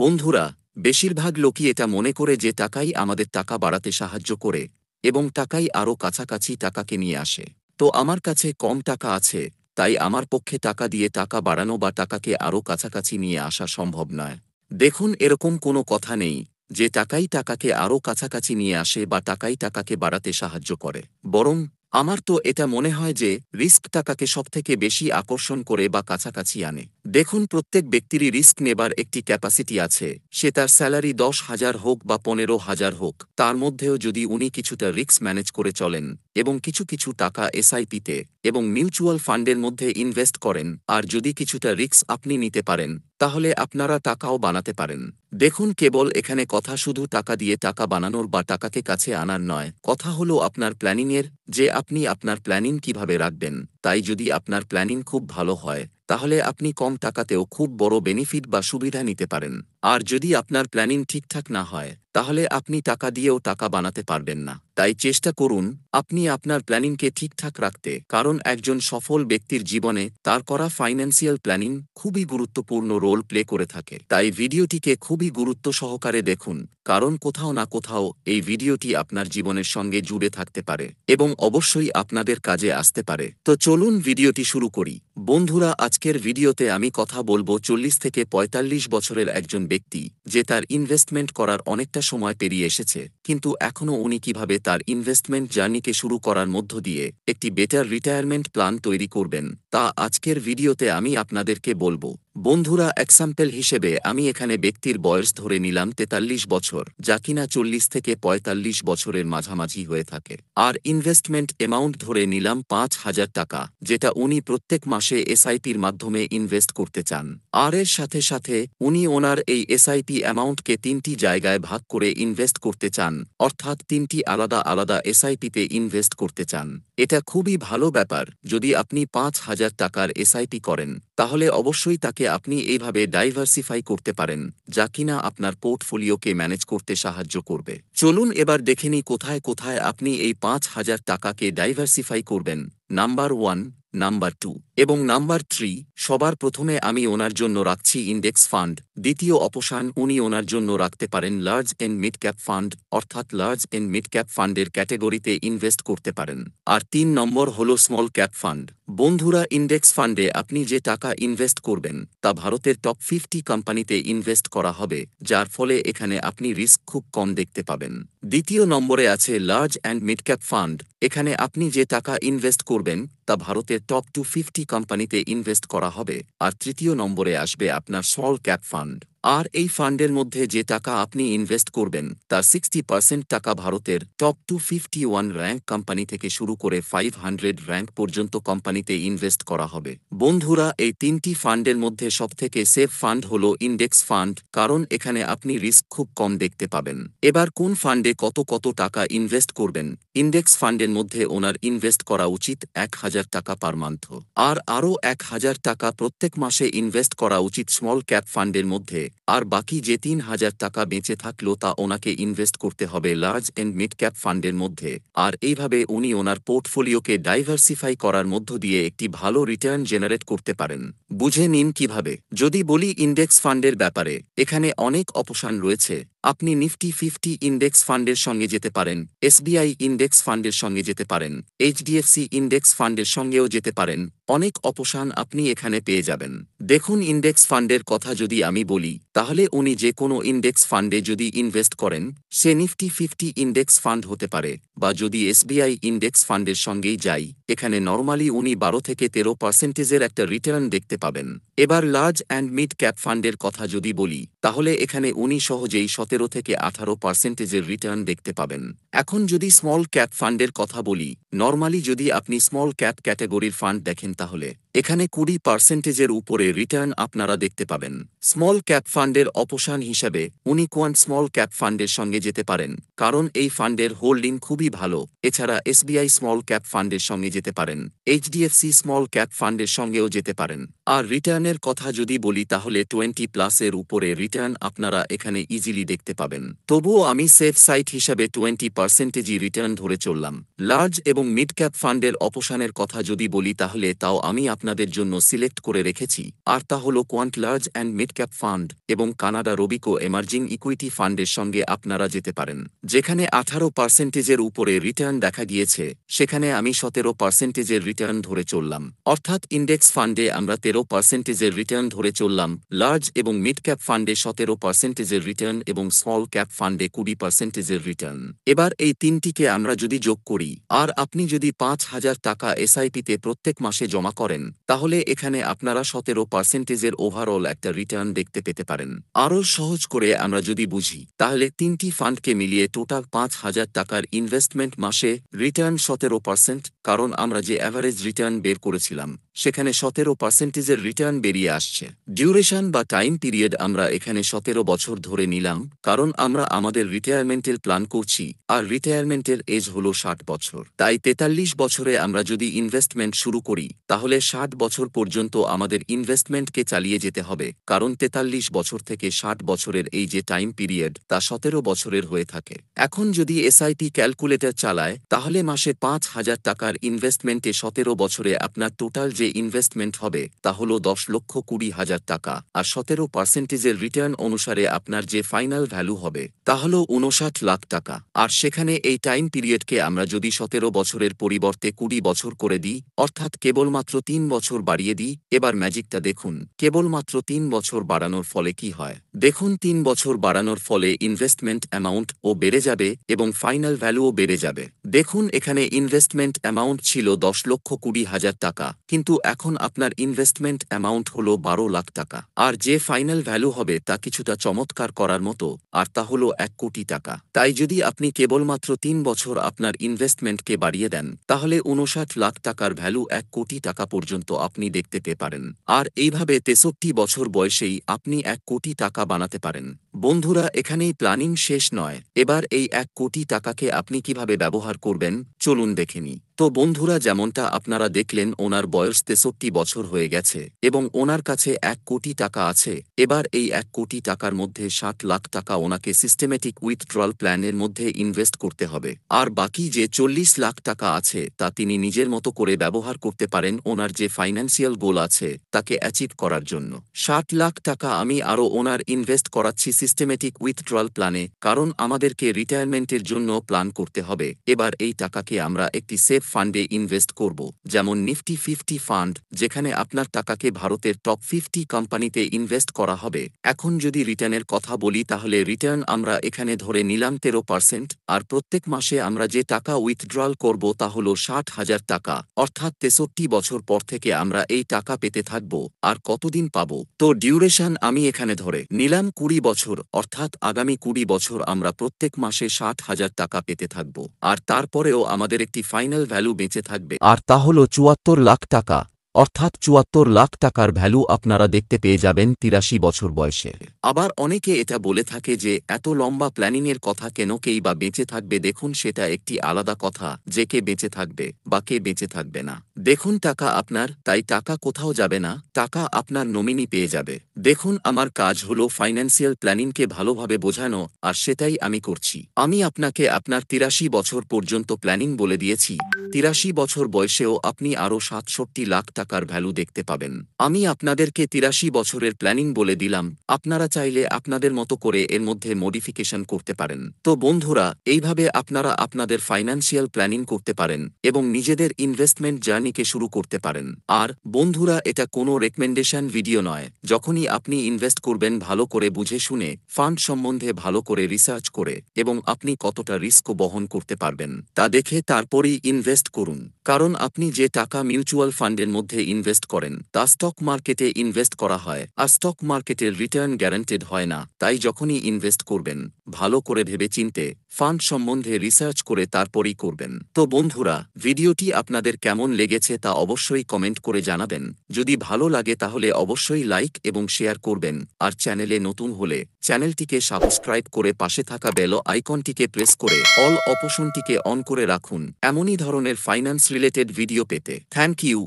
বন্ধুরা বেশিরভাগ লোকই এটা মনে করে যে টাকাই আমাদের টাকা বাড়াতে সাহায্য করে এবং টাকাই আরও কাছাকাছি টাকাকে নিয়ে আসে তো আমার কাছে কম টাকা আছে তাই আমার পক্ষে টাকা দিয়ে টাকা বাড়ানো বা টাকাকে আরও কাছাকাছি নিয়ে আসা সম্ভব নয় দেখুন এরকম কোনো কথা নেই যে টাকাই টাকাকে আরও কাছাকাছি নিয়ে আসে বা টাকাই টাকাকে বাড়াতে সাহায্য করে বরং আমার তো এটা মনে হয় যে রিস্ক টাকাকে সবথেকে বেশি আকর্ষণ করে বা কাছাকাছি আনে দেখুন প্রত্যেক ব্যক্তিরই রিস্ক নেবার একটি ক্যাপাসিটি আছে সে তার স্যালারি দশ হাজার হোক বা পনেরো হাজার হোক তার মধ্যেও যদি উনি কিছুটা রিস্ক ম্যানেজ করে চলেন এবং কিছু কিছু টাকা এসআইপিতে এবং মিউচুয়াল ফান্ডের মধ্যে ইনভেস্ট করেন আর যদি কিছুটা রিক্স আপনি নিতে পারেন তাহলে আপনারা টাকাও বানাতে পারেন দেখুন কেবল এখানে কথা শুধু টাকা দিয়ে টাকা বানানোর বা টাকাকে কাছে আনার নয় কথা হলো আপনার প্ল্যানিংয়ের যে আপনি আপনার প্ল্যানিং কিভাবে রাখবেন তাই যদি আপনার প্ল্যানিং খুব ভালো হয় তাহলে আপনি কম টাকাতেও খুব বড় বেনিফিট বা সুবিধা নিতে পারেন আর যদি আপনার প্ল্যানিং ঠিকঠাক না হয় তাহলে আপনি টাকা দিয়েও টাকা বানাতে পারবেন না তাই চেষ্টা করুন আপনি আপনার প্ল্যানিংকে ঠিকঠাক রাখতে কারণ একজন সফল ব্যক্তির জীবনে তার করা ফাইন্যান্সিয়াল প্ল্যানিং খুবই গুরুত্বপূর্ণ রোল প্লে করে থাকে তাই ভিডিওটিকে খুবই গুরুত্ব সহকারে দেখুন কারণ কোথাও না কোথাও এই ভিডিওটি আপনার জীবনের সঙ্গে জুড়ে থাকতে পারে এবং অবশ্যই আপনাদের কাজে আসতে পারে তো চলুন ভিডিওটি শুরু করি বন্ধুরা আজকের ভিডিওতে আমি কথা বলবো চল্লিশ থেকে পঁয়তাল্লিশ বছরের একজন ব্যক্তি যে তার ইনভেস্টমেন্ট করার অনেকটা সময় পেরিয়ে এসেছে কিন্তু এখনও উনি কিভাবে তার ইনভেস্টমেন্ট জার্নিকে শুরু করার মধ্য দিয়ে একটি বেটার রিটায়ারমেন্ট প্ল্যান তৈরি করবেন তা আজকের ভিডিওতে আমি আপনাদেরকে বলবো বন্ধুরা এক্সাম্পল হিসেবে আমি এখানে ব্যক্তির বয়স ধরে নিলাম তেতাল্লিশ বছর যা কিনা চল্লিশ থেকে পঁয়তাল্লিশ বছরের মাঝামাঝি হয়ে থাকে আর ইনভেস্টমেন্ট অ্যামাউন্ট ধরে নিলাম পাঁচ হাজার টাকা যেটা উনি প্রত্যেক মাসে এসআইপির মাধ্যমে ইনভেস্ট করতে চান আর এর সাথে সাথে উনি ওনার এই এসআইপি অ্যামাউন্টকে তিনটি জায়গায় ভাগ করে ইনভেস্ট করতে চান অর্থাৎ তিনটি আলাদা আলাদা এসআইপিতে ইনভেস্ট করতে চান এটা খুবই ভালো ব্যাপার যদি আপনি পাঁচ হাজার টাকার এসআইপি করেন তাহলে অবশ্যই তাকে থেকে আপনি এইভাবে ডাইভার্সিফাই করতে পারেন যা কিনা আপনার পোর্টফোলিওকে ম্যানেজ করতে সাহায্য করবে চলুন এবার দেখে কোথায় কোথায় আপনি এই পাঁচ হাজার টাকাকে ডাইভার্সিফাই করবেন নাম্বার ওয়ান নাম্বার টু এবং নাম্বার থ্রি সবার প্রথমে আমি ওনার জন্য রাখছি ইন্ডেক্স ফান্ড দ্বিতীয় অপসান উনি ওনার জন্য রাখতে পারেন large and mid cap fund অর্থাৎ লার্জ এন্ড মিড ক্যাপ ফান্ডের ক্যাটেগরিতে ইনভেস্ট করতে পারেন আর তিন নম্বর হল স্মল ক্যাপ ফান্ড বন্ধুরা ইন্ডেক্স ফান্ডে আপনি যে টাকা ইনভেস্ট করবেন তা ভারতের টপ ফিফটি কোম্পানিতে ইনভেস্ট করা হবে যার ফলে এখানে আপনি রিস্ক খুব কম দেখতে পাবেন দ্বিতীয় নম্বরে আছে large and mid cap fund এখানে আপনি যে টাকা ইনভেস্ট করবেন তা ভারতের টপ টু ফিফটি কোম্পানিতে ইনভেস্ট করা হবে আর তৃতীয় নম্বরে আসবে আপনার স্মল ক্যাপ ফান্ড আর এই ফান্ডের মধ্যে যে টাকা আপনি ইনভেস্ট করবেন তার সিক্সটি পার্সেন্ট টাকা ভারতের top two fifty one rank company থেকে শুরু করে ফাইভ হান্ড্রেড র্যাঙ্ক পর্যন্ত কোম্পানিতে ইনভেস্ট করা হবে বন্ধুরা এই তিনটি ফান্ডের মধ্যে সবথেকে সেফ ফান্ড হল ইন্ডেক্স ফান্ড কারণ এখানে আপনি রিস্ক খুব কম দেখতে পাবেন এবার কোন ফান্ডে কত কত টাকা ইনভেস্ট করবেন ইন্ডেক্স ফান্ডের মধ্যে ওনার ইনভেস্ট করা উচিত এক হাজার টাকা পার মান্থ আর আরও এক হাজার টাকা প্রত্যেক মাসে ইনভেস্ট করা উচিত স্মল ক্যাপ ফান্ডের মধ্যে আর বাকি যে তিন হাজার টাকা বেঁচে থাকলো তা ওনাকে ইনভেস্ট করতে হবে লার্জ অ্যান্ড মিড ক্যাপ ফান্ডের মধ্যে আর এইভাবে উনি ওনার পোর্টফোলিওকে ডাইভার্সিফাই করার মধ্য দিয়ে একটি ভালো রিটার্ন জেনারেট করতে পারেন বুঝে নিন কিভাবে যদি বলি ইন্ডেক্স ফান্ডের ব্যাপারে এখানে অনেক অপশান রয়েছে আপনি নিফটি ফিফটি ইন্ডেক্স ফান্ডের সঙ্গে যেতে পারেন এসবিআই ইন্ডেক্স ফান্ডের সঙ্গে যেতে পারেন এইচডিএফসি ইন্ডেক্স ফান্ডের সঙ্গেও যেতে পারেন অনেক অপসান আপনি এখানে পেয়ে যাবেন দেখুন ইন্ডেক্স ফান্ডের কথা যদি আমি বলি তাহলে উনি যে কোনো ইন্ডেক্স ফান্ডে যদি ইনভেস্ট করেন সে নিফটি ফিফটি ইন্ডেক্স ফান্ড হতে পারে বা যদি এসবিআই ইন্ডেক্স ফান্ডের সঙ্গেই যাই এখানে নর্মালি উনি বারো থেকে তেরো পার্সেন্টেজের একটা রিটার্ন দেখতে পাবেন এবার লার্জ অ্যান্ড মিড ক্যাপ ফান্ডের কথা যদি বলি তাহলে এখানে উনি সহজেই সতেরো সতেরো থেকে আঠারো পার্সেন্টেজের রিটার্ন দেখতে পাবেন এখন যদি স্মল ক্যাপ ফান্ডের কথা বলি নর্মালি যদি আপনি স্মল ক্যাপ ক্যাটেগরির ফান্ড দেখেন তাহলে এখানে কুড়ি পার্সেন্টেজের উপরে রিটার্ন আপনারা দেখতে পাবেন স্মল ক্যাপ ফান্ডের অপসান হিসাবে উনি কোয়ান স্মল ক্যাপ ফান্ডের সঙ্গে যেতে পারেন কারণ এই ফান্ডের হোল্ডিং খুবই ভালো এছাড়া এসবিআই স্মল ক্যাপ ফান্ডের সঙ্গে যেতে পারেন এইচডিএফসি স্মল ক্যাপ ফান্ডের সঙ্গেও যেতে পারেন আর রিটার্নের কথা যদি বলি তাহলে টোয়েন্টি প্লাসের উপরে রিটার্ন আপনারা এখানে ইজিলি দেখতে দেখতে পাবেন তবুও আমি সেফ সাইট হিসাবে টোয়েন্টি পার্সেন্টেজই রিটার্ন ধরে চললাম লার্জ এবং মিড ক্যাপ ফান্ডের অপসানের কথা যদি বলি তাহলে তাও আমি আপনাদের জন্য সিলেক্ট করে রেখেছি আর তা হল Quant large and mid cap fund এবং কানাডা রবিকো এমার্জিং ইকুইটি ফান্ডের সঙ্গে আপনারা যেতে পারেন যেখানে আঠারো পার্সেন্টেজের উপরে রিটার্ন দেখা গিয়েছে সেখানে আমি সতেরো পার্সেন্টেজের রিটার্ন ধরে চললাম অর্থাৎ ইন্ডেক্স ফান্ডে আমরা তেরো পার্সেন্টেজের রিটার্ন ধরে চললাম লার্জ এবং মিড ক্যাপ ফান্ডে সতেরো পার্সেন্টেজের রিটার্ন এবং স্মল ক্যাপ ফান্ডে কুড়ি পার্সেন্টেজের রিটার্ন এবার এই তিনটিকে আমরা যদি যোগ করি আর আপনি যদি পাঁচ হাজার টাকা এসআইপিতে প্রত্যেক মাসে জমা করেন তাহলে এখানে আপনারা সতেরো পার্সেন্টেজের ওভারঅল একটা রিটার্ন দেখতে পেতে পারেন আরও সহজ করে আমরা যদি বুঝি তাহলে তিনটি ফান্ডকে মিলিয়ে টোটাল পাঁচ হাজার টাকার ইনভেস্টমেন্ট মাসে রিটার্ন সতেরো পার্সেন্ট কারণ আমরা যে অ্যাভারেজ রিটার্ন বের করেছিলাম সেখানে সতেরো পার্সেন্টেজের রিটার্ন বেরিয়ে আসছে ডিউরেশন বা টাইম পিরিয়ড আমরা এখানে সতেরো বছর ধরে নিলাম কারণ আমরা আমাদের রিটায়ারমেন্টের প্ল্যান করছি আর রিটায়ারমেন্টের এজ হল ষাট বছর তাই তেতাল্লিশ বছরে আমরা যদি ইনভেস্টমেন্ট শুরু করি তাহলে ষাট বছর পর্যন্ত আমাদের ইনভেস্টমেন্টকে চালিয়ে যেতে হবে কারণ তেতাল্লিশ বছর থেকে ষাট বছরের এই যে টাইম পিরিয়ড তা সতেরো বছরের হয়ে থাকে এখন যদি এসআইটি ক্যালকুলেটর চালায় তাহলে মাসে পাঁচ হাজার টাকার ইনভেস্টমেন্টে সতেরো বছরে আপনার টোটাল যে যে ইনভেস্টমেন্ট হবে তা হল দশ লক্ষ কুড়ি হাজার টাকা আর সতেরো পার্সেন্টেজের রিটার্ন অনুসারে আপনার যে ফাইনাল ভ্যালু হবে তা হল উনষাট লাখ টাকা আর সেখানে এই টাইম পিরিয়ডকে আমরা যদি সতেরো বছরের পরিবর্তে কুড়ি বছর করে দিই অর্থাৎ কেবলমাত্র তিন বছর বাড়িয়ে দিই এবার ম্যাজিকটা দেখুন কেবলমাত্র তিন বছর বাড়ানোর ফলে কি হয় দেখুন তিন বছর বাড়ানোর ফলে ইনভেস্টমেন্ট অ্যামাউন্ট ও বেড়ে যাবে এবং ফাইনাল ভ্যালুও বেড়ে যাবে দেখুন এখানে ইনভেস্টমেন্ট অ্যামাউন্ট ছিল দশ লক্ষ কুড়ি হাজার টাকা কিন্তু কিন্তু এখন আপনার ইনভেস্টমেন্ট অ্যামাউন্ট হল বারো লাখ টাকা আর যে ফাইনাল ভ্যালু হবে তা কিছুটা চমৎকার করার মতো আর তা হল এক কোটি টাকা তাই যদি আপনি কেবলমাত্র তিন বছর আপনার ইনভেস্টমেন্টকে বাড়িয়ে দেন তাহলে উনষাট লাখ টাকার ভ্যালু এক কোটি টাকা পর্যন্ত আপনি দেখতে পেয়ে পারেন আর এইভাবে তেষট্টি বছর বয়সেই আপনি এক কোটি টাকা বানাতে পারেন বন্ধুরা এখানেই প্ল্যানিং শেষ নয় এবার এই এক কোটি টাকাকে আপনি কিভাবে ব্যবহার করবেন চলুন দেখে নিই তো বন্ধুরা যেমনটা আপনারা দেখলেন ওনার বয়স তেষট্টি বছর হয়ে গেছে এবং ওনার কাছে এক কোটি টাকা আছে এবার এই এক কোটি টাকার মধ্যে ষাট লাখ টাকা ওনাকে সিস্টেমেটিক উইথড্রল প্ল্যানের মধ্যে ইনভেস্ট করতে হবে আর বাকি যে চল্লিশ লাখ টাকা আছে তা তিনি নিজের মতো করে ব্যবহার করতে পারেন ওনার যে ফাইন্যান্সিয়াল গোল আছে তাকে অ্যাচিভ করার জন্য ষাট লাখ টাকা আমি আরও ওনার ইনভেস্ট করাচ্ছি সিস্টেমেটিক উইথড্রল প্ল্যানে কারণ আমাদেরকে রিটায়ারমেন্টের জন্য প্ল্যান করতে হবে এবার এই টাকাকে আমরা একটি সেফ ফান্ডে ইনভেস্ট করব যেমন নিফটি ফিফটি ফান্ড যেখানে আপনার টাকাকে ভারতের টপ ফিফটি কোম্পানিতে ইনভেস্ট করা হবে এখন যদি রিটার্নের কথা বলি তাহলে রিটার্ন আমরা এখানে ধরে নিলাম তেরো পার্সেন্ট আর প্রত্যেক মাসে আমরা যে টাকা উইথড্রল করব তা হল ষাট হাজার টাকা অর্থাৎ তেষট্টি বছর পর থেকে আমরা এই টাকা পেতে থাকব আর কতদিন পাব তো ডিউরেশন আমি এখানে ধরে নিলাম কুড়ি বছর অর্থাৎ আগামী কুড়ি বছর আমরা প্রত্যেক মাসে ষাট হাজার টাকা পেতে থাকব আর তারপরেও আমাদের একটি ফাইনাল ভ্যালু বেঁচে থাকবে আর তা হল চুয়াত্তর লাখ টাকা অর্থাৎ চুয়াত্তর লাখ টাকার ভ্যালু আপনারা দেখতে পেয়ে যাবেন তিরাশি বছর বয়সে আবার অনেকে এটা বলে থাকে যে এত লম্বা প্ল্যানিংয়ের কথা কেন কেই বা বেঁচে থাকবে দেখুন সেটা একটি আলাদা কথা যে কে বেঁচে থাকবে বা কে বেঁচে থাকবে না দেখুন টাকা আপনার তাই টাকা কোথাও যাবে না টাকা আপনার নমিনি পেয়ে যাবে দেখুন আমার কাজ হলো ফাইন্যান্সিয়াল প্ল্যানিংকে ভালোভাবে বোঝানো আর সেটাই আমি করছি আমি আপনাকে আপনার তিরাশি বছর পর্যন্ত প্ল্যানিং বলে দিয়েছি তিরাশি বছর বয়সেও আপনি আরও সাতষট্টি লাখ টাকা টাকার ভ্যালু দেখতে পাবেন আমি আপনাদেরকে তিরাশি বছরের প্ল্যানিং বলে দিলাম আপনারা চাইলে আপনাদের মতো করে এর মধ্যে মডিফিকেশন করতে পারেন তো বন্ধুরা এইভাবে আপনারা আপনাদের ফাইন্যান্সিয়াল প্ল্যানিং করতে পারেন এবং নিজেদের ইনভেস্টমেন্ট জার্নিকে শুরু করতে পারেন আর বন্ধুরা এটা কোনো রেকমেন্ডেশন ভিডিও নয় যখনই আপনি ইনভেস্ট করবেন ভালো করে বুঝে শুনে ফান্ড সম্বন্ধে ভালো করে রিসার্চ করে এবং আপনি কতটা রিস্ক বহন করতে পারবেন তা দেখে তারপরই ইনভেস্ট করুন কারণ আপনি যে টাকা মিউচুয়াল ফান্ডের মধ্যে মধ্যে ইনভেস্ট করেন তা স্টক মার্কেটে ইনভেস্ট করা হয় আর স্টক মার্কেটের রিটার্ন গ্যারান্টেড হয় না তাই যখনই ইনভেস্ট করবেন ভালো করে ভেবে চিনতে ফান্ড সম্বন্ধে রিসার্চ করে তারপরই করবেন তো বন্ধুরা ভিডিওটি আপনাদের কেমন লেগেছে তা অবশ্যই কমেন্ট করে জানাবেন যদি ভালো লাগে তাহলে অবশ্যই লাইক এবং শেয়ার করবেন আর চ্যানেলে নতুন হলে চ্যানেলটিকে সাবস্ক্রাইব করে পাশে থাকা বেল আইকনটিকে প্রেস করে অল অপশনটিকে অন করে রাখুন এমনই ধরনের ফাইন্যান্স রিলেটেড ভিডিও পেতে থ্যাংক ইউ